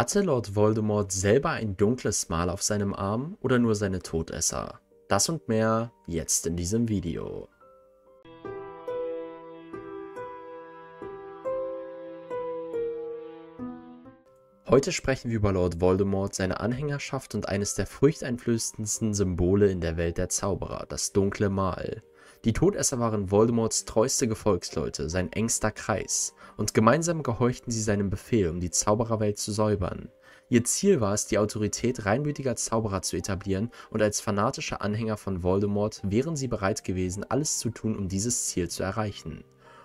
Hatte Lord Voldemort selber ein dunkles Mal auf seinem Arm oder nur seine Todesser? Das und mehr jetzt in diesem Video. Heute sprechen wir über Lord Voldemort, seine Anhängerschaft und eines der furchteinflößendsten Symbole in der Welt der Zauberer, das dunkle Mal. Die Todesser waren Voldemorts treueste Gefolgsleute, sein engster Kreis und gemeinsam gehorchten sie seinem Befehl, um die Zaubererwelt zu säubern. Ihr Ziel war es, die Autorität reinmütiger Zauberer zu etablieren und als fanatische Anhänger von Voldemort wären sie bereit gewesen, alles zu tun, um dieses Ziel zu erreichen.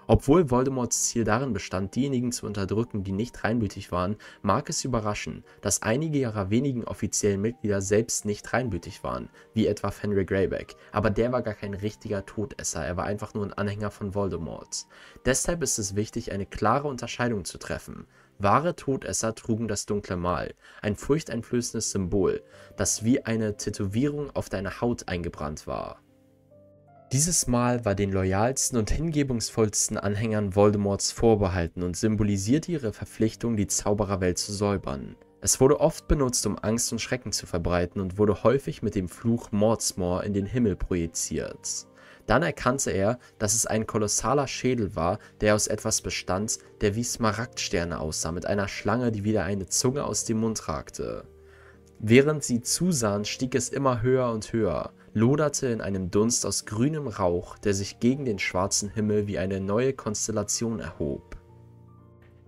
Obwohl Voldemorts Ziel darin bestand, diejenigen zu unterdrücken, die nicht reinblütig waren, mag es überraschen, dass einige ihrer wenigen offiziellen Mitglieder selbst nicht reinblütig waren, wie etwa Fenry Greyback, aber der war gar kein richtiger Todesser, er war einfach nur ein Anhänger von Voldemorts. Deshalb ist es wichtig, eine klare Unterscheidung zu treffen. Wahre Todesser trugen das dunkle Mal, ein furchteinflößendes Symbol, das wie eine Tätowierung auf deine Haut eingebrannt war. Dieses Mal war den loyalsten und hingebungsvollsten Anhängern Voldemorts vorbehalten und symbolisierte ihre Verpflichtung, die Zaubererwelt zu säubern. Es wurde oft benutzt, um Angst und Schrecken zu verbreiten und wurde häufig mit dem Fluch Mordsmore in den Himmel projiziert. Dann erkannte er, dass es ein kolossaler Schädel war, der aus etwas bestand, der wie Smaragdsterne aussah, mit einer Schlange, die wieder eine Zunge aus dem Mund ragte. Während sie zusahen, stieg es immer höher und höher loderte in einem Dunst aus grünem Rauch, der sich gegen den schwarzen Himmel wie eine neue Konstellation erhob.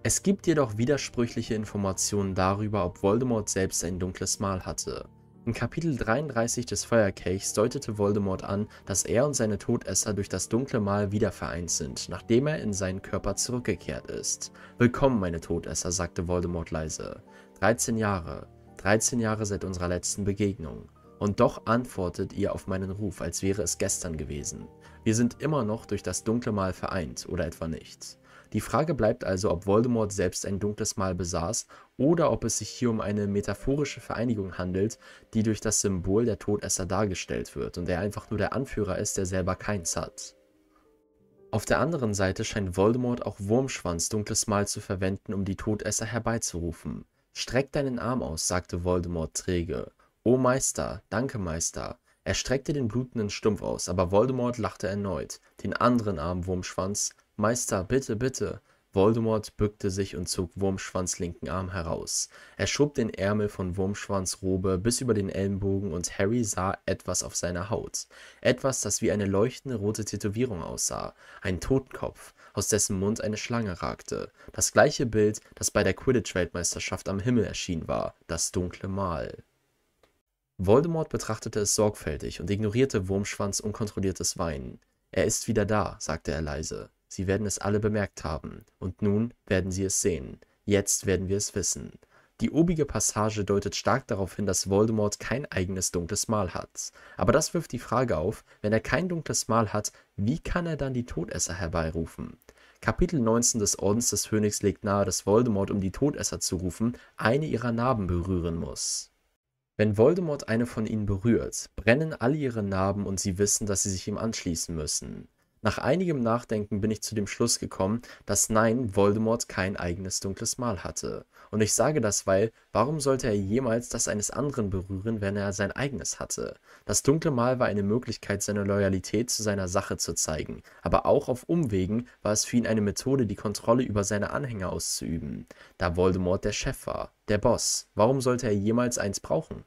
Es gibt jedoch widersprüchliche Informationen darüber, ob Voldemort selbst ein dunkles Mal hatte. In Kapitel 33 des Feuerkelchs deutete Voldemort an, dass er und seine Todesser durch das dunkle Mal wieder vereint sind, nachdem er in seinen Körper zurückgekehrt ist. Willkommen, meine Todesser, sagte Voldemort leise. 13 Jahre. 13 Jahre seit unserer letzten Begegnung. Und doch antwortet ihr auf meinen Ruf, als wäre es gestern gewesen. Wir sind immer noch durch das dunkle Mal vereint, oder etwa nicht. Die Frage bleibt also, ob Voldemort selbst ein dunkles Mal besaß oder ob es sich hier um eine metaphorische Vereinigung handelt, die durch das Symbol der Todesser dargestellt wird und er einfach nur der Anführer ist, der selber keins hat. Auf der anderen Seite scheint Voldemort auch Wurmschwanz dunkles Mal zu verwenden, um die Todesser herbeizurufen. Streck deinen Arm aus, sagte Voldemort träge, O oh Meister, danke Meister! Er streckte den blutenden Stumpf aus, aber Voldemort lachte erneut, den anderen Arm Wurmschwanz. »Meister, bitte, bitte!« Voldemort bückte sich und zog Wurmschwanz' linken Arm heraus. Er schob den Ärmel von Wurmschwanz' Robe bis über den Ellenbogen und Harry sah etwas auf seiner Haut. Etwas, das wie eine leuchtende rote Tätowierung aussah. Ein Totenkopf, aus dessen Mund eine Schlange ragte. Das gleiche Bild, das bei der Quidditch-Weltmeisterschaft am Himmel erschienen war. Das dunkle Mal. Voldemort betrachtete es sorgfältig und ignorierte Wurmschwanz' unkontrolliertes Weinen. »Er ist wieder da«, sagte er leise. »Sie werden es alle bemerkt haben. Und nun werden sie es sehen. Jetzt werden wir es wissen.« Die obige Passage deutet stark darauf hin, dass Voldemort kein eigenes dunkles Mal hat. Aber das wirft die Frage auf, wenn er kein dunkles Mal hat, wie kann er dann die Todesser herbeirufen? Kapitel 19 des Ordens des Phönix legt nahe, dass Voldemort, um die Todesser zu rufen, eine ihrer Narben berühren muss. Wenn Voldemort eine von ihnen berührt, brennen alle ihre Narben und sie wissen, dass sie sich ihm anschließen müssen. Nach einigem Nachdenken bin ich zu dem Schluss gekommen, dass nein, Voldemort kein eigenes dunkles Mal hatte. Und ich sage das, weil, warum sollte er jemals das eines anderen berühren, wenn er sein eigenes hatte? Das dunkle Mal war eine Möglichkeit, seine Loyalität zu seiner Sache zu zeigen, aber auch auf Umwegen war es für ihn eine Methode, die Kontrolle über seine Anhänger auszuüben. Da Voldemort der Chef war, der Boss, warum sollte er jemals eins brauchen?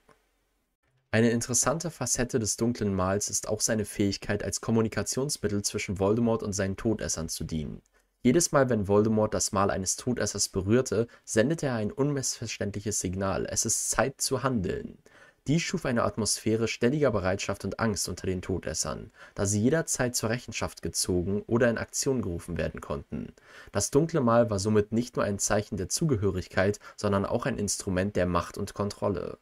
Eine interessante Facette des Dunklen Mals ist auch seine Fähigkeit, als Kommunikationsmittel zwischen Voldemort und seinen Todessern zu dienen. Jedes Mal, wenn Voldemort das Mal eines Todessers berührte, sendete er ein unmissverständliches Signal, es ist Zeit zu handeln. Dies schuf eine Atmosphäre ständiger Bereitschaft und Angst unter den Todessern, da sie jederzeit zur Rechenschaft gezogen oder in Aktion gerufen werden konnten. Das dunkle Mal war somit nicht nur ein Zeichen der Zugehörigkeit, sondern auch ein Instrument der Macht und Kontrolle.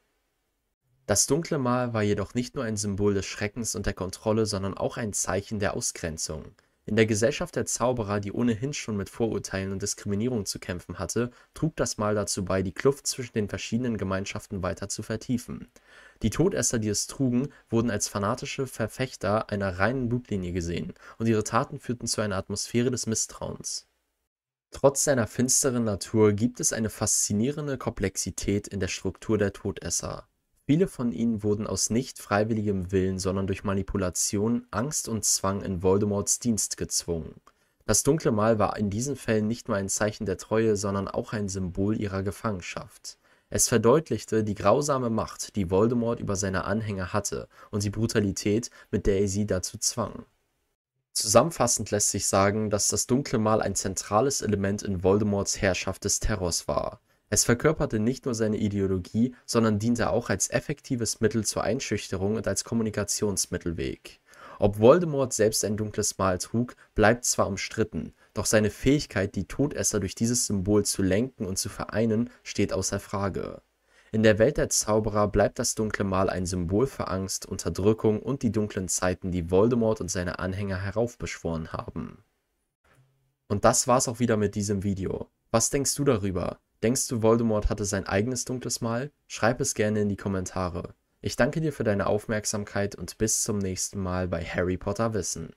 Das dunkle Mal war jedoch nicht nur ein Symbol des Schreckens und der Kontrolle, sondern auch ein Zeichen der Ausgrenzung. In der Gesellschaft der Zauberer, die ohnehin schon mit Vorurteilen und Diskriminierung zu kämpfen hatte, trug das Mal dazu bei, die Kluft zwischen den verschiedenen Gemeinschaften weiter zu vertiefen. Die Todesser, die es trugen, wurden als fanatische Verfechter einer reinen Blutlinie gesehen, und ihre Taten führten zu einer Atmosphäre des Misstrauens. Trotz seiner finsteren Natur gibt es eine faszinierende Komplexität in der Struktur der Todesser. Viele von ihnen wurden aus nicht freiwilligem Willen, sondern durch Manipulation, Angst und Zwang in Voldemorts Dienst gezwungen. Das dunkle Mal war in diesen Fällen nicht nur ein Zeichen der Treue, sondern auch ein Symbol ihrer Gefangenschaft. Es verdeutlichte die grausame Macht, die Voldemort über seine Anhänger hatte und die Brutalität, mit der er sie dazu zwang. Zusammenfassend lässt sich sagen, dass das dunkle Mal ein zentrales Element in Voldemorts Herrschaft des Terrors war. Es verkörperte nicht nur seine Ideologie, sondern diente auch als effektives Mittel zur Einschüchterung und als Kommunikationsmittelweg. Ob Voldemort selbst ein dunkles Mal trug, bleibt zwar umstritten, doch seine Fähigkeit, die Todesser durch dieses Symbol zu lenken und zu vereinen, steht außer Frage. In der Welt der Zauberer bleibt das dunkle Mal ein Symbol für Angst, Unterdrückung und die dunklen Zeiten, die Voldemort und seine Anhänger heraufbeschworen haben. Und das war's auch wieder mit diesem Video. Was denkst du darüber? Denkst du, Voldemort hatte sein eigenes dunkles Mal? Schreib es gerne in die Kommentare. Ich danke dir für deine Aufmerksamkeit und bis zum nächsten Mal bei Harry Potter Wissen.